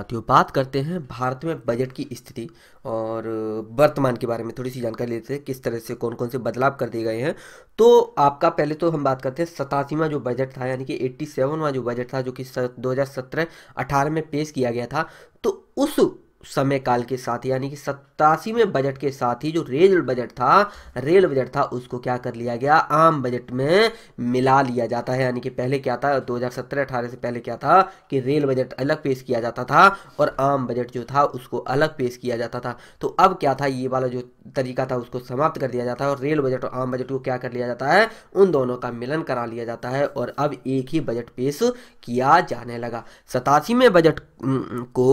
साथियों बात करते हैं भारत में बजट की स्थिति और वर्तमान के बारे में थोड़ी सी जानकारी लेते हैं किस तरह से कौन कौन से बदलाव कर दिए गए हैं तो आपका पहले तो हम बात करते हैं सतासीवा जो बजट था यानी कि एट्टी सेवनवा जो बजट था जो कि दो हज़ार सत्रह अठारह में पेश किया गया था तो उस समय काल के साथ यानी कि सत्तासीवें बजट के साथ ही जो रेल बजट था रेल बजट था उसको क्या कर लिया गया आम बजट में मिला लिया जाता है यानी कि पहले क्या था 2017-18 से पहले क्या था कि रेल बजट अलग पेश किया जाता था और आम बजट जो था उसको अलग पेश किया जाता था तो अब क्या था ये वाला जो तरीका था उसको समाप्त कर दिया जाता है और रेल बजट और आम बजट को क्या कर लिया जाता है उन दोनों का मिलन करा लिया जाता है और अब एक ही बजट पेश किया जाने लगा सतासीवें बजट को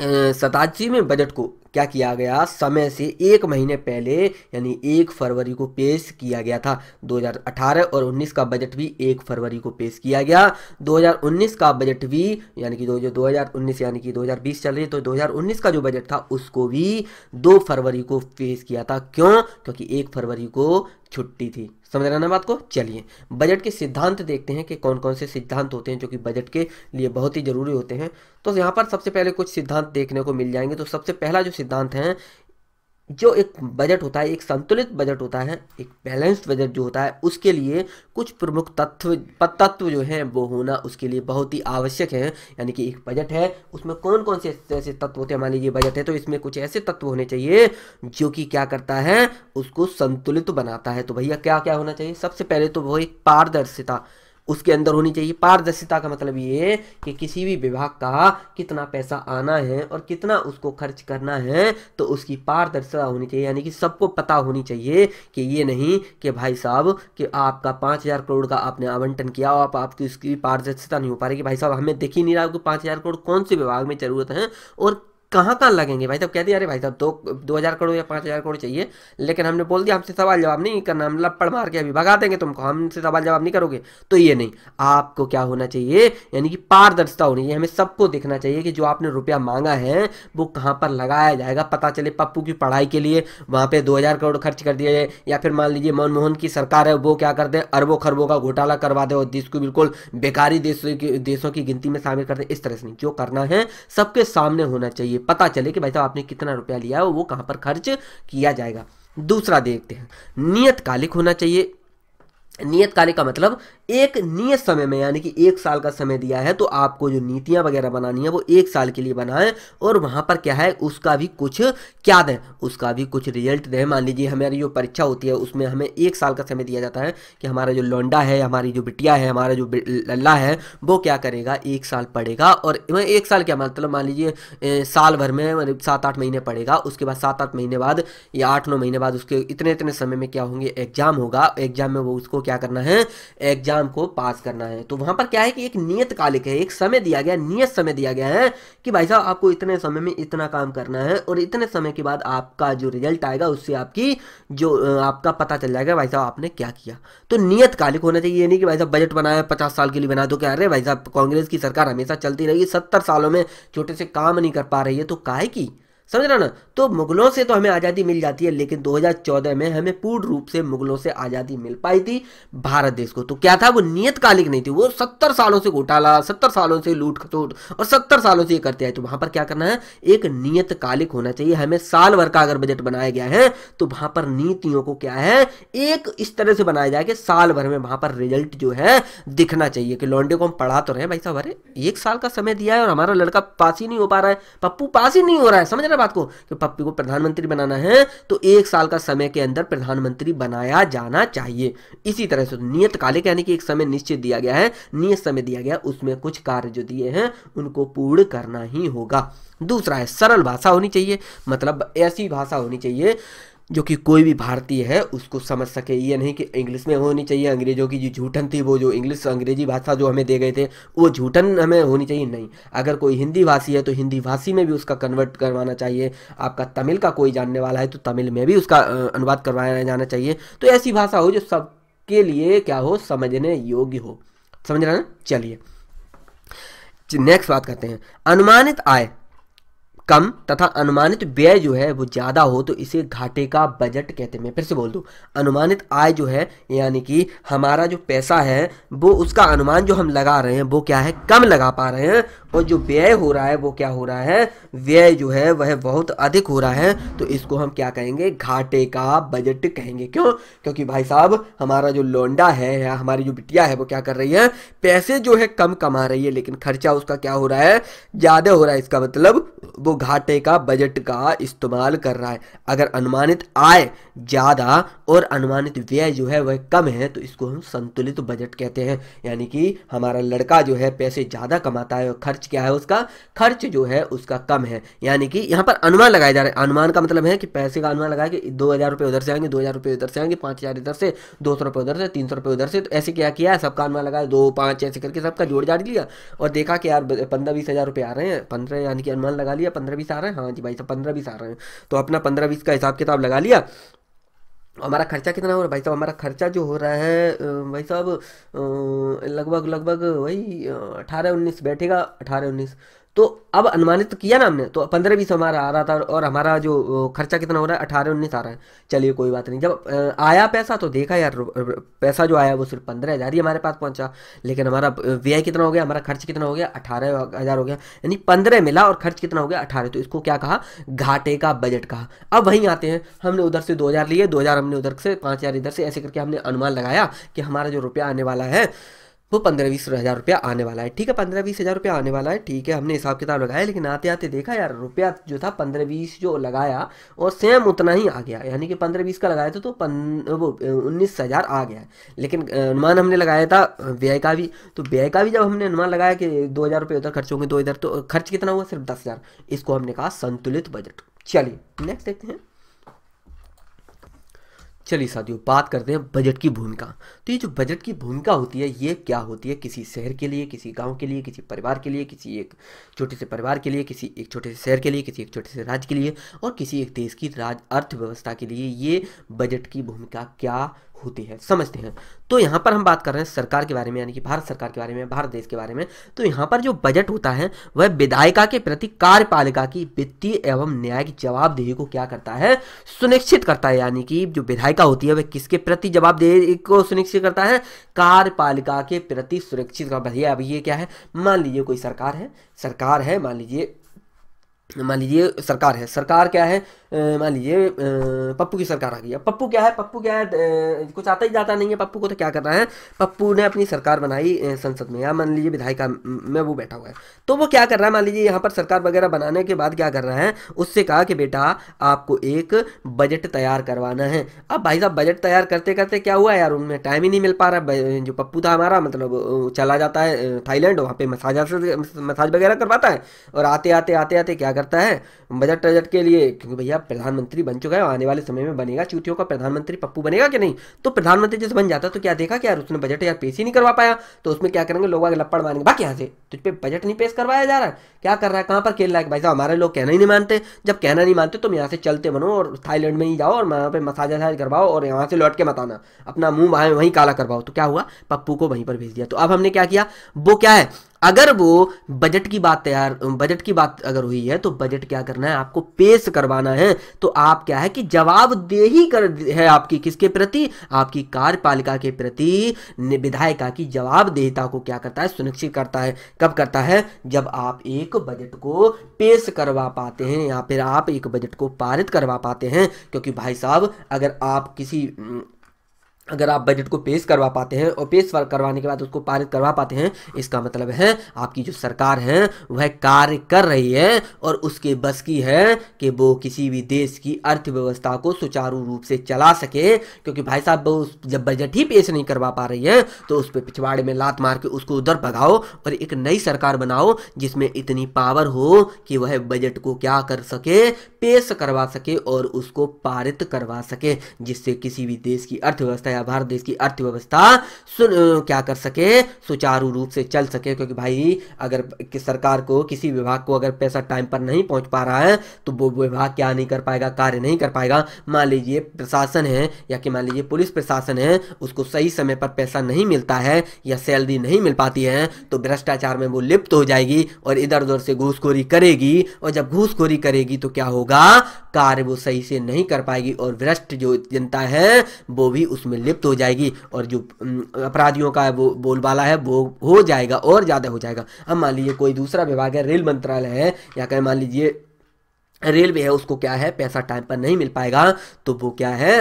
शताब्दी में बजट को क्या किया गया समय से एक महीने पहले यानी एक फरवरी को पेश किया गया था 2018 और 19 का बजट भी एक फरवरी को पेश किया गया 2019 का बजट भी यानी कि जो 2019 यानी कि 2020 चल रही तो 2019 का जो बजट था उसको भी दो फरवरी को पेश किया था क्यों क्योंकि एक फरवरी को छुट्टी थी समझ रहे ना बात को चलिए बजट के सिद्धांत देखते हैं कि कौन कौन से सिद्धांत होते हैं जो कि बजट के लिए बहुत ही जरूरी होते हैं तो यहाँ पर सबसे पहले कुछ सिद्धांत देखने को मिल जाएंगे तो सबसे पहला जो सिद्धांत सिद्धांत हैं जो एक बजट होता है एक संतुलित बजट होता है एक बैलेंस्ड बजट जो होता है उसके लिए कुछ प्रमुख तत्व तत्व जो हैं वो होना उसके लिए बहुत ही आवश्यक है यानी कि एक बजट है उसमें कौन कौन से ऐसे तत्व होते हैं मान लीजिए बजट है तो इसमें कुछ ऐसे तत्व होने चाहिए जो कि क्या करता है उसको संतुलित बनाता है तो भैया क्या क्या होना चाहिए सबसे पहले तो वो एक पारदर्शिता उसके अंदर होनी चाहिए पारदर्शिता का मतलब ये कि किसी भी विभाग का कितना पैसा आना है और कितना उसको खर्च करना है तो उसकी पारदर्शिता होनी चाहिए यानी कि सबको पता होनी चाहिए कि ये नहीं कि भाई साहब कि आपका पाँच हज़ार करोड़ का आपने आवंटन किया और आप, आपकी उसकी पारदर्शिता नहीं हो पा रही कि भाई साहब हमें देख ही नहीं रहा आपको पाँच हज़ार करोड़ कौन से विभाग में ज़रूरत है और कहाँ कहाँ लगेंगे भाई साहब कह दिया अरे भाई साहब दो दो हज़ार करोड़ या पाँच हज़ार करोड़ चाहिए लेकिन हमने बोल दिया हमसे सवाल जवाब नहीं करना हम लपड़ मार के अभी भगा देंगे तुमको हमसे सवाल जवाब नहीं करोगे तो ये नहीं आपको क्या होना चाहिए यानी कि पारदर्शिता होनी चाहिए हमें सबको देखना चाहिए कि जो आपने रुपया मांगा है वो कहाँ पर लगाया जाएगा पता चले पप्पू की पढ़ाई के लिए वहाँ पर दो करोड़ खर्च कर दिया जाए या फिर मान लीजिए मनमोहन की सरकार है वो क्या कर दे अरबों खरबों का घोटाला करवा दे और देश को बिल्कुल बेकारी देशों की देशों की गिनती में शामिल कर दे इस तरह से नहीं जो करना है सबके सामने होना चाहिए ये पता चले कि भाई साहब आपने कितना रुपया लिया है वो कहाँ पर खर्च किया जाएगा दूसरा देखते हैं नियत कालिक होना चाहिए नियत कार्य का मतलब एक नियत समय में यानी कि एक साल का समय दिया है तो आपको जो नीतियां वगैरह बनानी है वो एक साल के लिए बनाएं और वहां पर क्या है उसका भी कुछ क्या दें उसका भी कुछ रिजल्ट दें मान लीजिए हमारी जो परीक्षा होती है उसमें हमें एक साल का समय दिया जाता है कि हमारा जो लौंडा है हमारी जो बिटिया है हमारा जो लल्ला है वो क्या करेगा एक साल पड़ेगा और एक साल क्या मतलब मान लीजिए साल भर में मतलब सात आठ महीने पड़ेगा उसके बाद सात आठ महीने बाद या आठ नौ महीने बाद उसके इतने इतने समय में क्या होंगे एग्जाम होगा एग्जाम में वो उसको क्या करना है एग्जाम को पास करना है तो वहां पर क्या है कि एक नियत कालिक है एक समय दिया गया नियत समय दिया गया है कि भाई साहब आपको इतने समय में इतना काम करना है और इतने समय के बाद आपका जो रिजल्ट आएगा उससे आपकी जो आपका पता चल जाएगा भाई साहब आपने क्या किया तो नियत कालिक होना चाहिए नहीं कि भाई साहब बजट बनाया पचास साल के लिए बना दो क्या अरे भाई साहब कांग्रेस की सरकार हमेशा चलती रहेगी सत्तर सालों में छोटे से काम नहीं कर पा रही है तो काहे की समझ रहा ना तो मुगलों से तो हमें आज़ादी मिल जाती है लेकिन 2014 में हमें पूर्ण रूप से मुगलों से आज़ादी मिल पाई थी भारत देश को तो क्या था वो नियतकालिक नहीं थी वो सत्तर सालों से घोटाला सत्तर सालों से लूट खसूट और सत्तर सालों से ये करते आए तो वहां पर क्या करना है एक नियतकालिक होना चाहिए हमें साल भर का अगर बजट बनाया गया है तो वहां पर नीतियों को क्या है एक इस तरह से बनाया जाए कि साल भर में वहां पर रिजल्ट जो है दिखना चाहिए कि लॉन्डे को हम पढ़ा तो रहे भाई साहब अरे एक साल का समय दिया है और हमारा लड़का पास ही नहीं हो पा रहा है पप्पू पास ही नहीं हो रहा है समझ रहे बात को कि तो पप्पी को प्रधानमंत्री बनाना है तो एक साल का समय के अंदर प्रधानमंत्री बनाया जाना चाहिए इसी तरह से तो नियत काले कहने की एक समय निश्चित दिया गया है नियत समय दिया गया उसमें कुछ कार्य जो दिए हैं उनको पूर्ण करना ही होगा दूसरा है सरल भाषा होनी चाहिए मतलब ऐसी भाषा होनी चाहिए जो कि कोई भी भारतीय है उसको समझ सके ये नहीं कि इंग्लिश में होनी चाहिए अंग्रेज़ों की जो झूठन थी वो जो इंग्लिश अंग्रेजी भाषा जो हमें दे गए थे वो झूठन हमें होनी चाहिए नहीं अगर कोई हिंदी भाषी है तो हिंदी भाषी में भी उसका कन्वर्ट करवाना चाहिए आपका तमिल का कोई जानने वाला है तो तमिल में भी उसका अनुवाद करवाया जाना चाहिए तो ऐसी भाषा हो जो सबके लिए क्या हो समझने योग्य हो समझ रहे हैं चलिए नेक्स्ट बात करते हैं अनुमानित आय कम तथा अनुमानित व्यय जो है वो ज़्यादा हो तो इसे घाटे का बजट कहते हैं मैं फिर से बोल दूँ अनुमानित आय जो है यानी कि हमारा जो पैसा है वो उसका अनुमान जो हम लगा रहे हैं वो क्या है कम लगा पा रहे हैं और जो व्यय हो रहा है वो क्या हो रहा है व्यय जो है वह बहुत अधिक हो रहा है तो इसको हम क्या कहेंगे घाटे का बजट कहेंगे क्यों क्योंकि भाई साहब हमारा जो लौंडा है या हमारी जो बिटिया है वो क्या कर रही है पैसे जो है कम कमा रही है लेकिन खर्चा उसका क्या हो रहा है ज़्यादा हो रहा है इसका मतलब वो घाटे का बजट का इस्तेमाल कर रहा है अगर अनुमानित आय ज़्यादा और अनुमानित व्यय जो है वह कम है तो इसको हम संतुलित बजट कहते हैं यानी कि हमारा लड़का जो है पैसे ज़्यादा कमाता है और खर्च खर्च क्या है उसका खर्च जो है उसका कम है यानी कि यहाँ पर अनुमान लगाया जा रहा है अनुमान का मतलब है कि पैसे का अनुमान लगाया कि दो हज़ार रुपये उधर से आएंगे दो हज़ार रुपये उधर से आएंगे पाँच हज़ार इधर से दो सौ रुपये उधर से तीन सौ रुपये उधर से तो ऐसे क्या किया है सबका अनुमान लगाया दो पाँच ऐसे करके सबका जोड़ जाड़ लिया और देखा कि यार पंद्रह बीस हज़ार रुपये आ रहे हैं पंद्रह यानी कि अनुमान लगा लिया पंद्रह बीस आ रहे हैं हाँ जी भाई साहब पंद्रह बीस आ रहे हैं तो अपना पंद्रह बीस का हिसाब किताब लगा लिया हमारा खर्चा कितना हो रहा है भाई साहब हमारा खर्चा जो हो रहा है भाई साहब लगभग लगभग वही अठारह उन्नीस बैठेगा अठारह उन्नीस तो अब अनुमानित तो किया ना हमने तो पंद्रह बीस हमारा आ रहा था और हमारा जो खर्चा कितना हो रहा है अठारह उन्नीस आ रहा है चलिए कोई बात नहीं जब आया पैसा तो देखा यार पैसा जो आया वो सिर्फ पंद्रह हज़ार ही हमारे पास पहुंचा लेकिन हमारा व्यय कितना हो गया हमारा खर्च कितना हो गया अठारह हज़ार हो गया यानी पंद्रह मिला और खर्च कितना हो गया अठारह तो इसको क्या कहा घाटे का बजट कहा अब वहीं आते हैं हमने उधर से दो लिए दो हमने उधर से पाँच इधर से ऐसे करके हमने अनुमान लगाया कि हमारा जो रुपया आने वाला है वो तो पंद्रह बीस हज़ार रुपया आने वाला है ठीक है पंद्रह बीस हज़ार रुपया आने वाला है ठीक है हमने हिसाब किताब लगाया लेकिन आते आते देखा यार रुपया जो था पंद्रह बीस जो लगाया और सेम उतना ही आ गया यानी कि पंद्रह बीस का लगाया था तो पन वो उन्नीस हज़ार आ गया लेकिन अनुमान हमने लगाया था व्यय का भी तो व्यय का भी जब हमने अनुमान लगाया कि दो हज़ार रुपये उधर खर्च होंगे दो इधर तो खर्च कितना हुआ सिर्फ दस हज़ार इसको हमने कहा संतुलित बजट चलिए नेक्स्ट देखते हैं चलिए साथियों बात करते हैं बजट की भूमिका तो ये जो बजट की भूमिका होती है ये क्या होती है किसी शहर के लिए किसी गांव के लिए किसी परिवार के लिए किसी एक छोटे से परिवार के लिए किसी एक छोटे से शहर के लिए किसी एक छोटे से राज्य के लिए और किसी एक देश की राज अर्थव्यवस्था के लिए ये बजट की भूमिका क्या होती है समझते हैं तो यहाँ पर हम बात कर रहे हैं सरकार के बारे में यानी कि भारत सरकार के बारे में भारत देश के बारे में तो यहाँ पर जो बजट होता है वह विधायिका के प्रति कार्यपालिका की वित्तीय एवं न्यायिक जवाबदेही को क्या करता है सुनिश्चित करता है यानी कि जो विधायिका कार्यपालिका होती है वह किसके प्रति दे को सुनिश्चित करता है कार्यपालिका के प्रति सुरक्षित करता अब ये क्या है मान लीजिए कोई सरकार है सरकार है मान लीजिए मान लीजिए सरकार है सरकार क्या है मान लीजिए पप्पू की सरकार आ गई है पप्पू क्या है पप्पू क्या है कुछ आता ही जाता नहीं है पप्पू को तो क्या करना है पप्पू ने अपनी सरकार बनाई संसद में या मान लीजिए विधायिका में वो बैठा हुआ है तो वो क्या कर रहा है मान लीजिए यहाँ पर सरकार वगैरह बनाने के बाद क्या कर रहा है उससे कहा कि बेटा आपको एक बजट तैयार करवाना है अब भाई साहब बजट तैयार करते करते क्या हुआ यार उनमें टाइम ही नहीं मिल पा रहा जो पप्पू था हमारा मतलब चला जाता है थाईलैंड वहाँ पर मसाज मसाज वगैरह करवाता है और आते आते आते आते क्या करता है बजट बजट के लिए क्योंकि भैया प्रधानमंत्री बन चुका है आने वाले समय में बनेगा चूटियों का प्रधानमंत्री पप्पू बनेगा कि नहीं तो प्रधानमंत्री जैसे बन जाता तो क्या देखा कि यार उसने बजट यार पेश ही नहीं करवा पाया तो उसमें क्या करेंगे लोग आगे लपड़ मारेंगे बाकी यहाँ से तुझ पर बजट नहीं पेश करवाया जा रहा है क्या कर रहा है कहाँ पर खेल रहा है भाई साहब हमारे लोग कहना ही नहीं मानते जब कहना नहीं मानते तुम यहाँ से चलते बनो और थाईलैंड में ही जाओ और वहाँ पर मसाज वसाज करवाओ और यहाँ से लौट के मताना अपना मुंह वहाँ वहीं काला करवाओ तो क्या हुआ पप्पू को वहीं पर भेज दिया तो अब हमने क्या किया वो क्या है अगर वो बजट की बात तैयार बजट की बात अगर हुई है तो बजट क्या करना है आपको पेश करवाना है तो आप क्या है कि जवाबदेही कर है आपकी किसके प्रति आपकी कार्यपालिका के प्रति विधायिका की जवाबदेहिता को क्या करता है सुनिश्चित करता है कब करता है जब आप एक बजट को पेश करवा पाते हैं या फिर आप एक बजट को पारित करवा पाते हैं क्योंकि भाई साहब अगर आप किसी अगर आप बजट को पेश करवा पाते हैं और पेश करवाने के बाद उसको पारित करवा पाते हैं इसका मतलब है आपकी जो सरकार है वह कार्य कर रही है और उसके बस की है कि वो किसी भी देश की अर्थव्यवस्था को सुचारू रूप से चला सके क्योंकि भाई साहब वो जब बजट ही पेश नहीं करवा पा रही है तो उस पर पिछवाड़े में लात मार के उसको उधर भगाओ और एक नई सरकार बनाओ जिसमें इतनी पावर हो कि वह बजट को क्या कर सके पेश करवा सके और उसको पारित करवा सके जिससे किसी भी देश की अर्थव्यवस्था नया भारत देश की अर्थव्यवस्था क्या कर सके सुचारू रूप से चल सके क्योंकि भाई अगर सरकार को किसी विभाग को अगर पैसा टाइम पर नहीं पहुंच पा रहा है तो वो विभाग क्या नहीं कर पाएगा कार्य नहीं कर पाएगा मान लीजिए प्रशासन है या कि मान लीजिए पुलिस प्रशासन है उसको सही समय पर पैसा नहीं मिलता है या सैलरी नहीं मिल पाती है तो भ्रष्टाचार में वो लिप्त हो जाएगी और इधर उधर से घूसखोरी करेगी और जब घूसखोरी करेगी तो क्या होगा कार्य वो सही से नहीं कर पाएगी और भ्रष्ट जो जनता है वो भी उसमें लिप्त हो जाएगी और जो अपराधियों का वो बोलबाला है वो हो जाएगा और ज़्यादा हो जाएगा अब मान लीजिए कोई दूसरा विभाग है रेल मंत्रालय है या कहें मान लीजिए रेलवे है उसको क्या है पैसा टाइम पर नहीं मिल पाएगा तो वो क्या है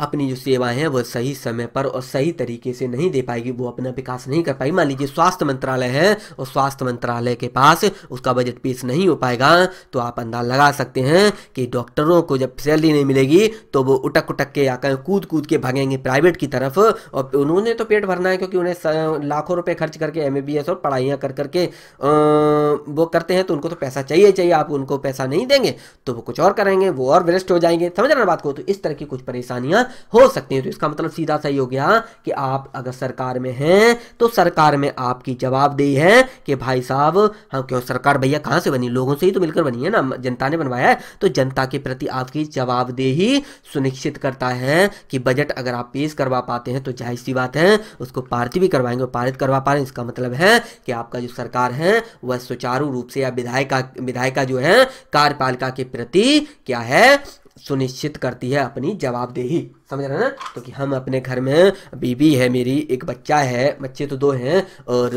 अपनी जो सेवाएं हैं वह सही समय पर और सही तरीके से नहीं दे पाएगी वो अपना विकास नहीं कर पाएगी मान लीजिए स्वास्थ्य मंत्रालय है और स्वास्थ्य मंत्रालय के पास उसका बजट पेश नहीं हो पाएगा तो आप अंदाज लगा सकते हैं कि डॉक्टरों को जब सैलरी नहीं मिलेगी तो वो उटक उटक के या कहीं कूद कूद के भागेंगे प्राइवेट की तरफ और उन्होंने तो पेट भरना है क्योंकि उन्हें लाखों रुपये खर्च करके एम और पढ़ाइयाँ कर करके वो करते हैं तो उनको तो पैसा चाहिए चाहिए आप उनको पैसा नहीं देंगे तो वो कुछ और करेंगे वो और वेस्ट हो जाएंगे समझ रहे बात को तो इस तरह की कुछ परेशानियाँ हो सकते हैं तो इसका मतलब सीधा सही हो गया कि आप अगर सरकार में हैं तो सरकार में आपकी जवाबदेही है कि भाई साहब हम हाँ, क्यों सरकार भैया कहाँ से बनी लोगों से ही तो मिलकर बनी है ना जनता ने बनवाया है तो जनता के प्रति आपकी जवाबदेही सुनिश्चित करता है कि बजट अगर आप पेश करवा पाते हैं तो जाहिर सी बात है उसको पारित भी करवाएंगे पारित करवा पा रहे हैं इसका मतलब है कि आपका जो सरकार है वह सुचारू रूप से या विधायिका विधायिका जो है कार्यपालिका के प्रति क्या है सुनिश्चित करती है अपनी जवाबदेही समझ रहे ना तो कि हम अपने घर में बीबी है मेरी एक बच्चा है बच्चे तो दो हैं और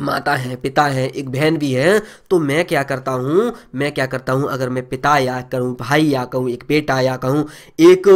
माता हैं पिता हैं एक बहन भी है तो मैं क्या करता हूँ मैं क्या करता हूँ अगर मैं पिता या करूँ भाई या कहूँ एक बेटा या कहूँ एक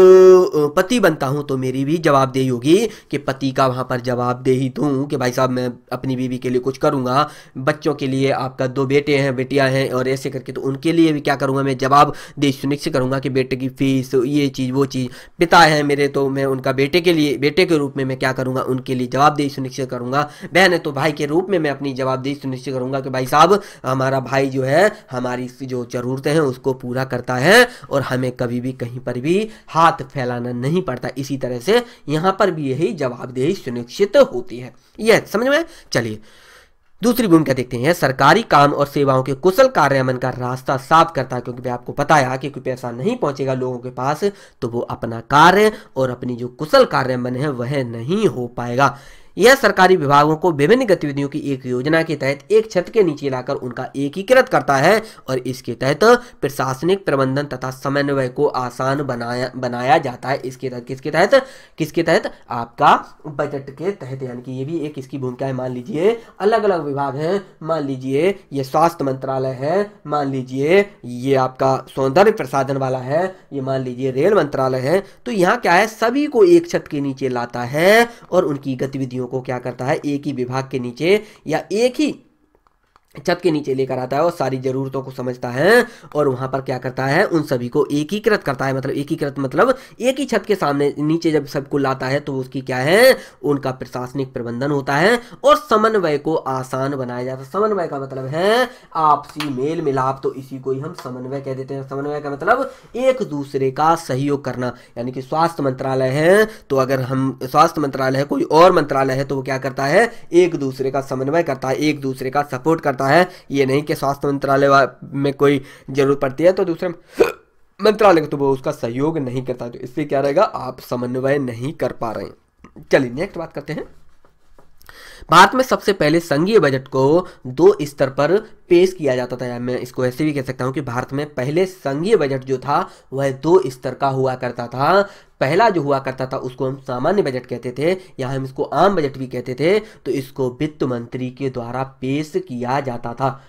पति बनता हूँ तो मेरी भी जवाबदेही होगी कि पति का वहाँ पर जवाबदेही दूँ तो कि भाई साहब मैं अपनी बीवी के लिए कुछ करूँगा बच्चों के लिए आपका दो बेटे हैं बेटियाँ हैं और ऐसे करके तो उनके लिए भी क्या करूँगा मैं जवाबदेही सुनिश्चित करूँगा कि बेटे की फीस ये चीज़ वो चीज़ पिता है मेरे तो मैं उनका बेटे के लिए बेटे के रूप में मैं क्या करूँगा उनके लिए जवाबदेही सुनिश्चित करूँगा बहन है तो भाई के रूप में मैं अपनी जवाबदेही सुनिश्चित करूंगा कि भाई साहब हमारा भाई जो है हमारी जो ज़रूरतें हैं उसको पूरा करता है और हमें कभी भी कहीं पर भी हाथ फैलाना नहीं पड़ता इसी तरह से यहां पर भी यही जवाबदेही सुनिश्चित होती है यह समझ में चलिए दूसरी भूमिका देखते हैं सरकारी काम और सेवाओं के कुशल कार्यान्वयन का रास्ता साफ करता है क्योंकि आपको बताया कि कोई पैसा नहीं पहुंचेगा लोगों के पास तो वो अपना कार्य और अपनी जो कुशल कार्यान्वयन है वह नहीं हो पाएगा यह सरकारी विभागों को विभिन्न गतिविधियों की एक योजना के तहत एक छत के नीचे लाकर उनका एकीकृत करता है और इसके तहत प्रशासनिक प्रबंधन तथा समन्वय को आसान बनाया बनाया जाता है इसके तहत किसके तहत किसके तहत आपका बजट के तहत यानी कि ये भी एक इसकी भूमिका है मान लीजिए अलग अलग विभाग हैं मान लीजिए ये स्वास्थ्य मंत्रालय है मान लीजिए ये आपका सौंदर्य प्रसाधन वाला है ये मान लीजिए रेल मंत्रालय है तो यहाँ क्या है सभी को एक छत के नीचे लाता है और उनकी गतिविधियों को क्या करता है एक ही विभाग के नीचे या एक ही छत के नीचे लेकर आता है और सारी ज़रूरतों को समझता है और वहां पर क्या करता है उन सभी को एकीकृत करता है मतलब एकीकृत मतलब एक ही छत के सामने नीचे जब सबको लाता है तो उसकी क्या है उनका प्रशासनिक प्रबंधन होता है और समन्वय को आसान बनाया जाता है समन्वय का मतलब है आपसी मेल मिलाप तो इसी को ही हम समन्वय कह देते हैं समन्वय का मतलब एक दूसरे का सहयोग करना यानी कि स्वास्थ्य मंत्रालय है तो अगर हम स्वास्थ्य मंत्रालय है कोई और मंत्रालय है तो वो क्या करता है एक दूसरे का समन्वय करता है एक दूसरे का सपोर्ट करता पड़ता है ये नहीं कि स्वास्थ्य मंत्रालय में कोई जरूरत पड़ती है तो दूसरे मंत्रालय तो वो उसका सहयोग नहीं करता तो इससे क्या रहेगा आप समन्वय नहीं कर पा रहे हैं चलिए नेक्स्ट बात करते हैं भारत में सबसे पहले संघीय बजट को दो स्तर पर पेश किया जाता था या मैं इसको ऐसे भी कह सकता हूँ कि भारत में पहले संघीय बजट जो था वह दो स्तर का हुआ करता था पहला जो हुआ करता था उसको हम सामान्य बजट कहते थे या हम इसको आम बजट भी कहते थे तो इसको वित्त मंत्री के द्वारा पेश किया जाता था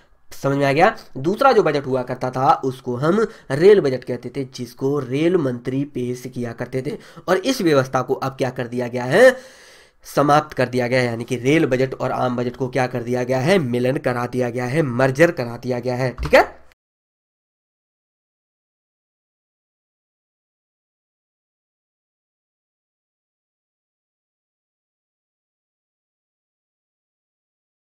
समझ में आ गया दूसरा जो बजट हुआ करता था उसको हम रेल बजट कहते थे जिसको रेल मंत्री पेश किया करते थे और इस व्यवस्था को अब क्या कर दिया गया है समाप्त कर दिया गया है यानी कि रेल बजट और आम बजट को क्या कर दिया गया है मिलन करा दिया गया है मर्जर करा दिया गया है ठीक है